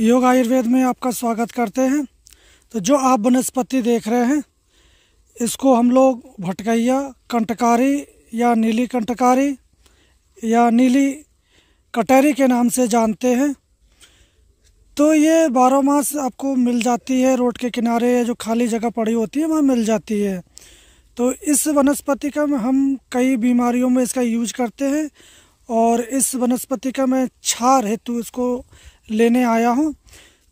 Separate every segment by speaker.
Speaker 1: योग आयुर्वेद में आपका स्वागत करते हैं तो जो आप वनस्पति देख रहे हैं इसको हम लोग भटकैया कंटकारी या नीली कंटकारी या नीली कटहरी के नाम से जानते हैं तो ये बारह मास आपको मिल जाती है रोड के किनारे या जो खाली जगह पड़ी होती है वहाँ मिल जाती है तो इस वनस्पति का हम कई बीमारियों में इसका यूज करते हैं और इस वनस्पति का मैं छार हेतु इसको लेने आया हूँ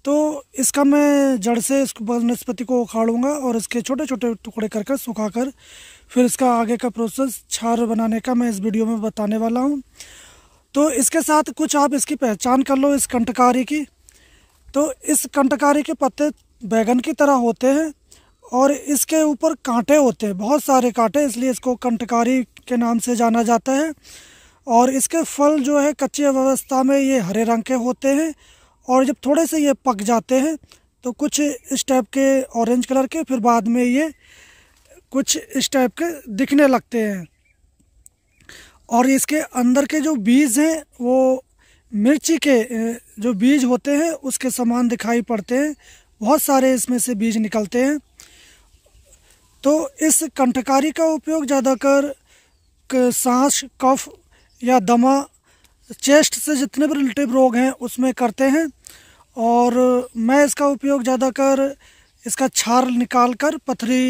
Speaker 1: तो इसका मैं जड़ से इस वनस्पति को उखाड़ूंगा और इसके छोटे छोटे टुकड़े करके सुखा कर फिर इसका आगे का प्रोसेस छार बनाने का मैं इस वीडियो में बताने वाला हूँ तो इसके साथ कुछ आप इसकी पहचान कर लो इस कंटकारी की तो इस कंटकारी के पत्ते बैगन की तरह होते हैं और इसके ऊपर कांटे होते हैं बहुत सारे कांटे इसलिए इसको कंटकारी के नाम से जाना जाता है और इसके फल जो है कच्ची अवस्था में ये हरे रंग के होते हैं और जब थोड़े से ये पक जाते हैं तो कुछ इस टाइप के ऑरेंज कलर के फिर बाद में ये कुछ इस टाइप के दिखने लगते हैं और इसके अंदर के जो बीज हैं वो मिर्ची के जो बीज होते हैं उसके समान दिखाई पड़ते हैं बहुत सारे इसमें से बीज निकलते हैं तो इस कंठकारी का उपयोग ज़्यादातर सांस कफ या दमा चेस्ट से जितने भी रिलेटिव रोग हैं उसमें करते हैं और मैं इसका उपयोग ज़्यादा कर इसका छार निकाल कर पथरी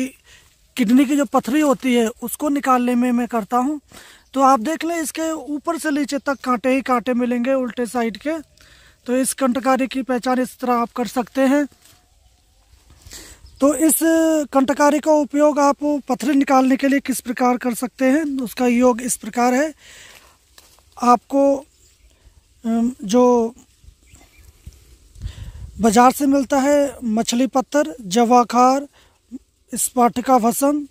Speaker 1: किडनी की जो पथरी होती है उसको निकालने में मैं करता हूँ तो आप देख लें इसके ऊपर से नीचे तक कांटे ही कांटे मिलेंगे उल्टे साइड के तो इस कंटकारी की पहचान इस तरह आप कर सकते हैं तो इस कंटकारी का उपयोग आप पथरी निकालने के लिए किस प्रकार कर सकते हैं उसका योग इस प्रकार है आपको जो बाज़ार से मिलता है मछली पत्थर जवाखार स्पाटिका भसम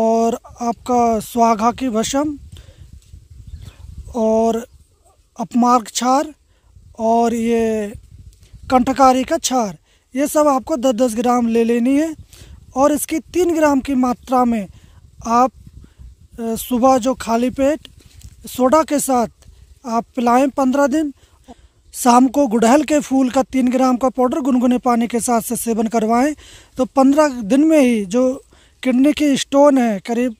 Speaker 1: और आपका स्वाघा की भसम और अपमार्ग छार और ये कंठकारी का छार ये सब आपको दस दस ग्राम ले लेनी है और इसकी तीन ग्राम की मात्रा में आप सुबह जो खाली पेट सोडा के साथ आप पिलाएं पंद्रह दिन शाम को गुड़हल के फूल का तीन ग्राम का पाउडर गुनगुने पानी के साथ से सेवन करवाएं तो पंद्रह दिन में ही जो किडनी की स्टोन है करीब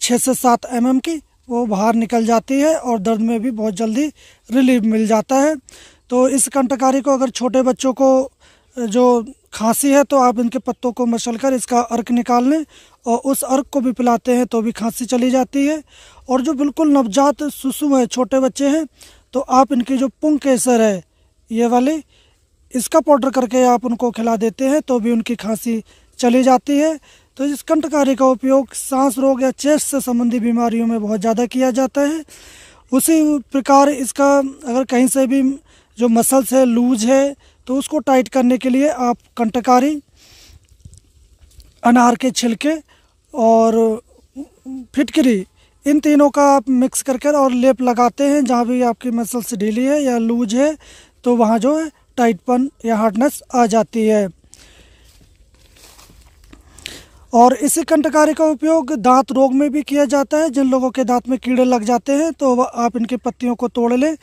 Speaker 1: छः से सात एम की वो बाहर निकल जाती है और दर्द में भी बहुत जल्दी रिलीफ मिल जाता है तो इस कंटकारी को अगर छोटे बच्चों को जो खांसी है तो आप इनके पत्तों को मसल कर इसका अर्क निकाल लें और उस अर्क को भी पिलाते हैं तो भी खांसी चली जाती है और जो बिल्कुल नवजात शिशु हैं छोटे बच्चे हैं तो आप इनकी जो पुंग केसर है ये वाली इसका पाउडर करके आप उनको खिला देते हैं तो भी उनकी खांसी चली जाती है तो इस कंटकारी का उपयोग सांस रोग या चेस्ट से संबंधी बीमारियों में बहुत ज़्यादा किया जाता है उसी प्रकार इसका अगर कहीं से भी जो मसल्स है लूज है तो उसको टाइट करने के लिए आप कंटकारी अनार के छिलके और फिटकरी इन तीनों का आप मिक्स करके और लेप लगाते हैं जहाँ भी आपकी मसल्स ढीली है या लूज है तो वहाँ जो है टाइटपन या हार्डनेस आ जाती है और इसी कंटकारी का उपयोग दांत रोग में भी किया जाता है जिन लोगों के दांत में कीड़े लग जाते हैं तो आप इनके पत्तियों को तोड़ लें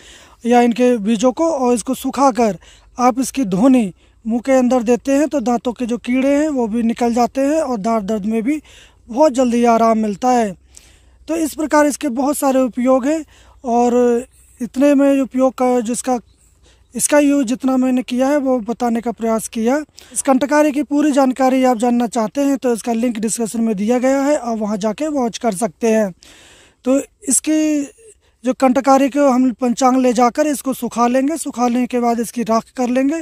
Speaker 1: या इनके बीजों को और इसको सुखाकर आप इसकी धोनी मुंह के अंदर देते हैं तो दांतों के जो कीड़े हैं वो भी निकल जाते हैं और दाँत दर्द में भी बहुत जल्दी आराम मिलता है तो इस प्रकार इसके बहुत सारे उपयोग हैं और इतने में उपयोग का जिसका इसका यूज़ जितना मैंने किया है वो बताने का प्रयास किया इस कंटकारी की पूरी जानकारी आप जानना चाहते हैं तो इसका लिंक डिस्क्रिप्शन में दिया गया है आप वहाँ जाके वॉच कर सकते हैं तो इसकी जो कंटकारी को हम पंचांग ले जाकर इसको सुखा लेंगे सुखाने के बाद इसकी राख कर लेंगे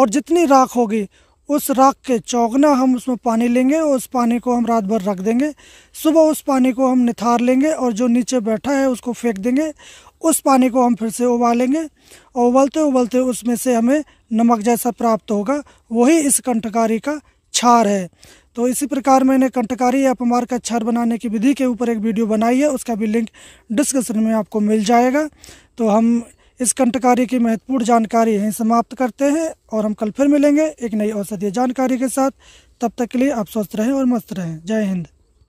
Speaker 1: और जितनी राख होगी उस राख के चौगना हम उसमें पानी लेंगे उस पानी को हम रात भर रख देंगे सुबह उस पानी को हम निथार लेंगे और जो नीचे बैठा है उसको फेंक देंगे उस पानी को हम फिर से उबालेंगे और उबलते उबलते उसमें से हमें नमक जैसा प्राप्त होगा वही इस कंटकारी का क्षार है तो इसी प्रकार मैंने कंटकारी या अपमार का क्षार बनाने की विधि के ऊपर एक वीडियो बनाई है उसका भी लिंक डिस्क्रिप्शन में आपको मिल जाएगा तो हम इस कंटकारी की महत्वपूर्ण जानकारी यहीं समाप्त करते हैं और हम कल फिर मिलेंगे एक नई औषधीय जानकारी के साथ तब तक के लिए आप स्वस्थ रहें और मस्त रहें जय हिंद